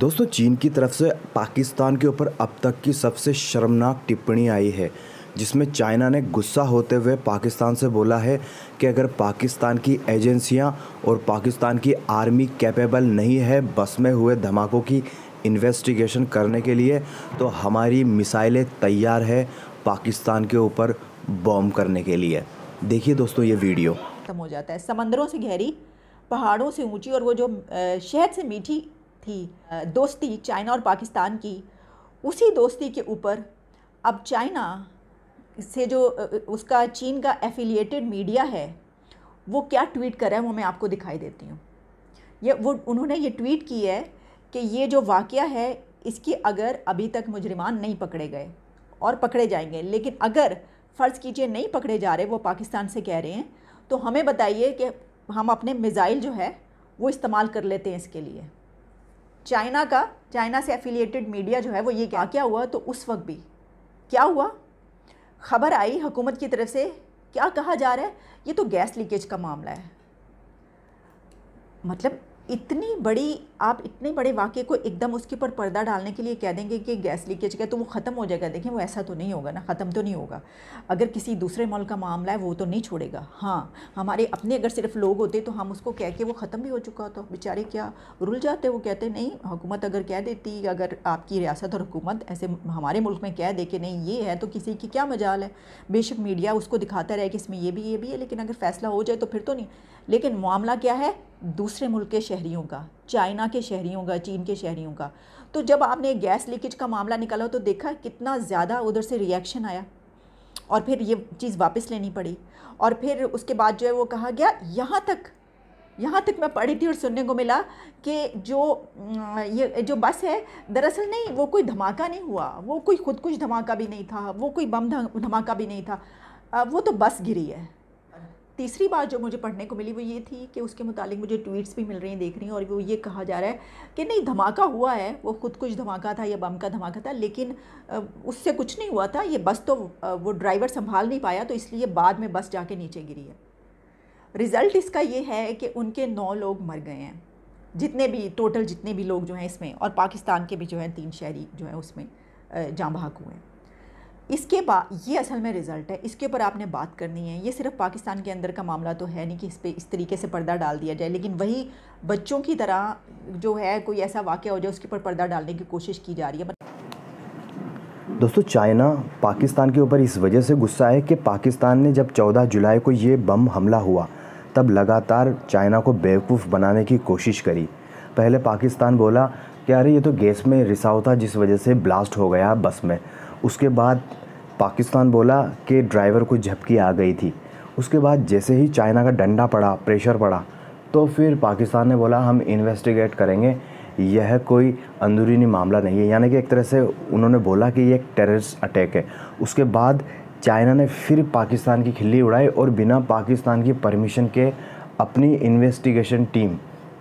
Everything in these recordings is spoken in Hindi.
दोस्तों चीन की तरफ से पाकिस्तान के ऊपर अब तक की सबसे शर्मनाक टिप्पणी आई है जिसमें चाइना ने गुस्सा होते हुए पाकिस्तान से बोला है कि अगर पाकिस्तान की एजेंसियां और पाकिस्तान की आर्मी कैपेबल नहीं है बस में हुए धमाकों की इन्वेस्टिगेशन करने के लिए तो हमारी मिसाइलें तैयार है पाकिस्तान के ऊपर बॉम्ब करने के लिए देखिए दोस्तों ये वीडियो खत्म हो जाता है समंदरों से गहरी पहाड़ों से ऊंची और वो जो शहद से मीठी थी दोस्ती चाइना और पाकिस्तान की उसी दोस्ती के ऊपर अब चाइना से जो उसका चीन का एफिलिएटेड मीडिया है वो क्या ट्वीट कर रहा है वो मैं आपको दिखाई देती हूँ ये वो उन्होंने ये ट्वीट की है कि ये जो वाक़ है इसकी अगर अभी तक मुजरिमान नहीं पकड़े गए और पकड़े जाएंगे लेकिन अगर फ़र्ज़ कीजिए नहीं पकड़े जा रहे वो पाकिस्तान से कह रहे हैं तो हमें बताइए कि हम अपने मिज़ाइल जो है वो इस्तेमाल कर लेते हैं इसके लिए चाइना का चाइना से एफिलिएटेड मीडिया जो है वो ये क्या क्या हुआ तो उस वक्त भी क्या हुआ खबर आई हुकूमत की तरफ से क्या कहा जा रहा है ये तो गैस लीकेज का मामला है मतलब इतनी बड़ी आप इतने बड़े वाक्य को एकदम उसके ऊपर पर्दा डालने के लिए कह देंगे कि गैस लीकेज का तो वो ख़त्म हो जाएगा देखें वो ऐसा तो नहीं होगा ना ख़त्म तो नहीं होगा अगर किसी दूसरे मुल्क का मामला है वो तो नहीं छोड़ेगा हाँ हमारे अपने अगर सिर्फ लोग होते तो हम उसको कह के वो ख़त्म भी हो चुका होता तो बेचारे क्या रुल जाते वो कहते नहीं हुकूमत अगर कह देती अगर आपकी रियासत और हुकूमत ऐसे हमारे मुल्क में कह दे कि नहीं ये है तो किसी की क्या मजाल है बेशक मीडिया उसको दिखाता रहे कि इसमें ये भी ये भी है लेकिन अगर फैसला हो जाए तो फिर तो नहीं लेकिन मामला क्या है दूसरे मुल्क के शहरीों का चाइना के शहरीों का चीन के शहरीों का तो जब आपने गैस लीकेज का मामला निकाला तो देखा कितना ज़्यादा उधर से रिएक्शन आया और फिर ये चीज़ वापस लेनी पड़ी और फिर उसके बाद जो है वो कहा गया यहाँ तक यहाँ तक मैं पढ़ी थी और सुनने को मिला कि जो ये जो बस है दरअसल नहीं वो कोई धमाका नहीं हुआ वो कोई खुदकुश धमाका भी नहीं था वो कोई बम धमाका भी नहीं था वो तो बस गिरी है तीसरी बात जो मुझे पढ़ने को मिली वो ये थी कि उसके मुतालिक मुझे ट्वीट्स भी मिल रही हैं देख रही हैं और वो ये कहा जा रहा है कि नहीं धमाका हुआ है वो खुद कुछ धमाका था या बम का धमाका था लेकिन उससे कुछ नहीं हुआ था ये बस तो वो ड्राइवर संभाल नहीं पाया तो इसलिए बाद में बस जाके नीचे गिरी है रिज़ल्ट इसका ये है कि उनके नौ लोग मर गए हैं जितने भी टोटल जितने भी लोग जो हैं इसमें और पाकिस्तान के भी जो हैं तीन शहरी जो हैं उसमें जाँ बहाक हुए हैं इसके बाद ये असल में रिज़ल्ट है इसके ऊपर आपने बात करनी है ये सिर्फ पाकिस्तान के अंदर का मामला तो है नहीं कि इस पर इस तरीके से पर्दा डाल दिया जाए लेकिन वही बच्चों की तरह जो है कोई ऐसा वाक़ हो जाए उसके ऊपर पर्दा डालने की कोशिश की जा रही है दोस्तों चाइना पाकिस्तान के ऊपर इस वजह से गुस्सा है कि पाकिस्तान ने जब 14 जुलाई को ये बम हमला हुआ तब लगातार चाइना को बेवकूफ़ बनाने की कोशिश करी पहले पाकिस्तान बोला कि अरे ये तो गैस में रिसाव था जिस वजह से ब्लास्ट हो गया बस में उसके बाद पाकिस्तान बोला कि ड्राइवर को झपकी आ गई थी उसके बाद जैसे ही चाइना का डंडा पड़ा प्रेशर पड़ा तो फिर पाकिस्तान ने बोला हम इन्वेस्टिगेट करेंगे यह कोई अंदरूनी मामला नहीं है यानी कि एक तरह से उन्होंने बोला कि यह एक टेररिस्ट अटैक है उसके बाद चाइना ने फिर पाकिस्तान की खिल्ली उड़ाई और बिना पाकिस्तान की परमिशन के अपनी इन्वेस्टिगेशन टीम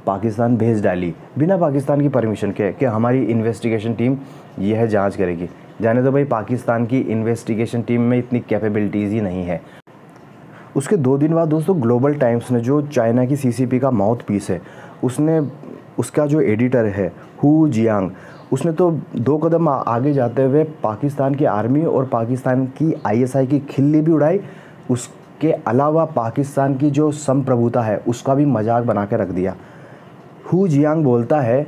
पाकिस्तान भेज डाली बिना पाकिस्तान की परमिशन के कि हमारी इन्वेस्टिगेशन टीम यह जांच करेगी जाने दो भाई पाकिस्तान की इन्वेस्टिगेशन टीम में इतनी कैपेबिलिटीज़ ही नहीं है उसके दो दिन बाद दोस्तों ग्लोबल टाइम्स ने जो चाइना की सीसीपी का माउथ पीस है उसने उसका जो एडिटर है हु जियांग उसने तो दो कदम आगे जाते हुए पाकिस्तान की आर्मी और पाकिस्तान की आईएसआई की खिल्ली भी उड़ाई उसके अलावा पाकिस्तान की जो संप्रभुता है उसका भी मजाक बना के रख दिया हु जियांग बोलता है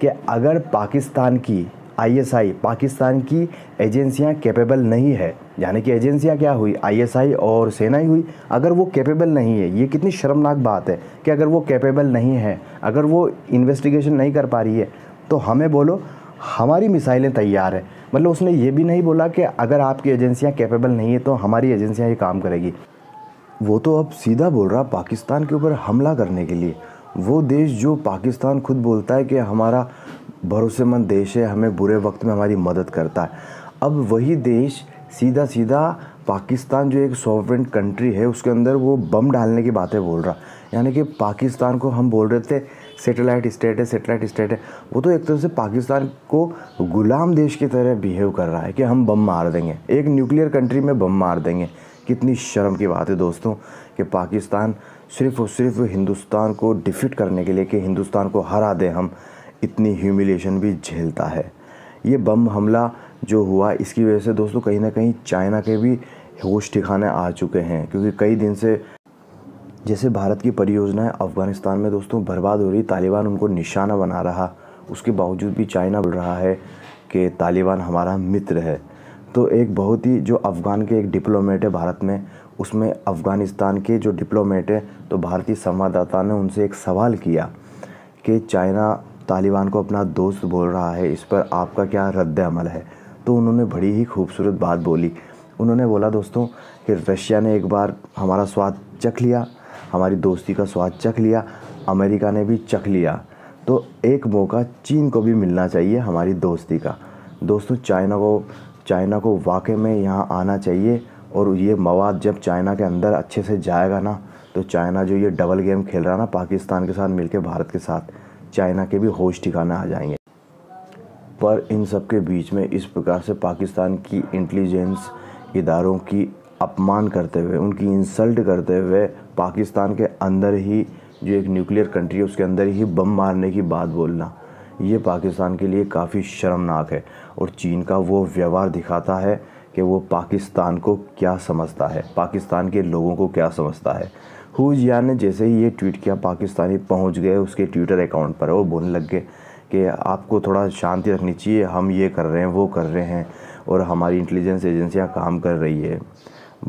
कि अगर पाकिस्तान की आईएसआई पाकिस्तान की एजेंसियां कैपेबल नहीं है यानी कि एजेंसियां क्या हुई आईएसआई और सेना ही हुई अगर वो कैपेबल नहीं है ये कितनी शर्मनाक बात है कि अगर वो कैपेबल नहीं है अगर वो इन्वेस्टिगेशन नहीं कर पा रही है तो हमें बोलो हमारी मिसाइलें तैयार है मतलब उसने ये भी नहीं बोला कि अगर आपकी एजेंसियाँ कैपेबल नहीं है तो हमारी एजेंसियाँ ये काम करेगी वो तो अब सीधा बोल रहा पाकिस्तान के ऊपर हमला करने के लिए वो देश जो पाकिस्तान खुद बोलता है कि हमारा भरोसेमंद देश है हमें बुरे वक्त में हमारी मदद करता है अब वही देश सीधा सीधा पाकिस्तान जो एक सॉवरेंट कंट्री है उसके अंदर वो बम डालने की बातें बोल रहा यानी कि पाकिस्तान को हम बोल रहे थे सेटेलाइट स्टेट है सेटेलाइट स्टेट है वो तो एक तरह से पाकिस्तान को गुलाम देश की तरह बिहेव कर रहा है कि हम बम मार देंगे एक न्यूक्लियर कंट्री में बम मार देंगे कितनी शर्म की बात है दोस्तों कि पाकिस्तान सिर्फ़ और सिर्फ हिंदुस्तान को डिफीट करने के लिए कि हिंदुस्तान को हरा दें हम इतनी ह्यूमिलेशन भी झेलता है ये बम हमला जो हुआ इसकी वजह से दोस्तों कहीं ना कहीं चाइना के भी होश ठिकाने आ चुके हैं क्योंकि कई दिन से जैसे भारत की परियोजनाएं अफ़गानिस्तान में दोस्तों बर्बाद हो रही तालिबान उनको निशाना बना रहा उसके बावजूद भी चाइना बोल रहा है कि तालिबान हमारा मित्र है तो एक बहुत ही जो अफ़गान के एक डिप्लोमेट है भारत में उसमें अफ़गानिस्तान के जो डिप्लोमेट है तो भारतीय संवाददाता ने उनसे एक सवाल किया कि चाइना तालिबान को अपना दोस्त बोल रहा है इस पर आपका क्या रद्द अमल है तो उन्होंने बड़ी ही खूबसूरत बात बोली उन्होंने बोला दोस्तों कि रशिया ने एक बार हमारा स्वाद चख लिया हमारी दोस्ती का स्वाद चख लिया अमेरिका ने भी चख लिया तो एक मौका चीन को भी मिलना चाहिए हमारी दोस्ती का दोस्तों चाइना को चाइना को वाकई में यहाँ आना चाहिए और ये मवाद जब चाइना के अंदर अच्छे से जाएगा ना तो चाइना जो ये डबल गेम खेल रहा ना पाकिस्तान के साथ मिलके भारत के साथ चाइना के भी होश ठिकाना आ जाएंगे पर इन सब के बीच में इस प्रकार से पाकिस्तान की इंटेलिजेंस इदारों की अपमान करते हुए उनकी इंसल्ट करते हुए पाकिस्तान के अंदर ही जो एक न्यूक्लियर कंट्री है उसके अंदर ही बम मारने की बात बोलना ये पाकिस्तान के लिए काफ़ी शर्मनाक है और चीन का वो व्यवहार दिखाता है कि वो पाकिस्तान को क्या समझता है पाकिस्तान के लोगों को क्या समझता है हुजिया ने जैसे ही ये ट्वीट किया पाकिस्तानी पहुंच गए उसके ट्विटर अकाउंट पर और बोलने लग गए कि आपको थोड़ा शांति रखनी चाहिए हम ये कर रहे हैं वो कर रहे हैं और हमारी इंटेलिजेंस एजेंसियां काम कर रही है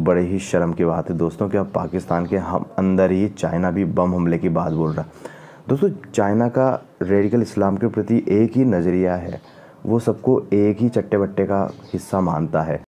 बड़े ही शर्म की बात है दोस्तों कि अब पाकिस्तान के हम अंदर ही चाइना भी बम हमले की बात बोल रहा दोस्तों चाइना का रेडिकल इस्लाम के प्रति एक ही नज़रिया है वो सबको एक ही चट्टे बट्टे का हिस्सा मानता है